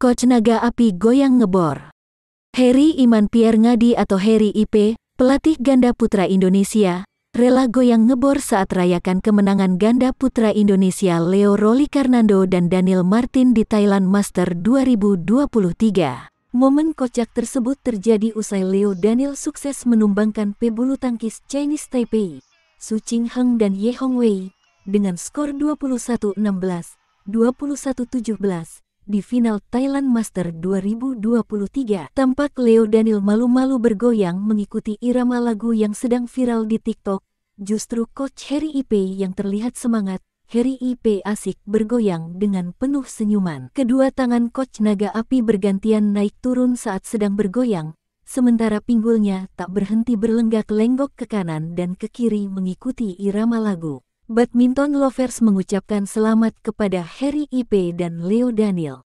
Coach Naga Api goyang ngebor. Harry Iman Pierre Ngadi atau Heri IP, pelatih ganda putra Indonesia, rela goyang ngebor saat rayakan kemenangan ganda putra Indonesia Leo Roli Karnando dan Daniel Martin di Thailand Master 2023. Momen kocak tersebut terjadi usai Leo Daniel sukses menumbangkan pebulu tangkis Chinese Taipei, Su Ching Heng dan Ye Hong Wei dengan skor 21-16, 21-17, di final Thailand Master 2023. Tampak Leo Daniel malu-malu bergoyang mengikuti irama lagu yang sedang viral di TikTok. Justru coach Harry Ipe yang terlihat semangat Harry Ipe asik bergoyang dengan penuh senyuman. Kedua tangan Coach Naga Api bergantian naik turun saat sedang bergoyang, sementara pinggulnya tak berhenti berlenggak lenggok ke kanan dan ke kiri mengikuti irama lagu badminton lovers mengucapkan selamat kepada Harry Ipe dan Leo Daniel.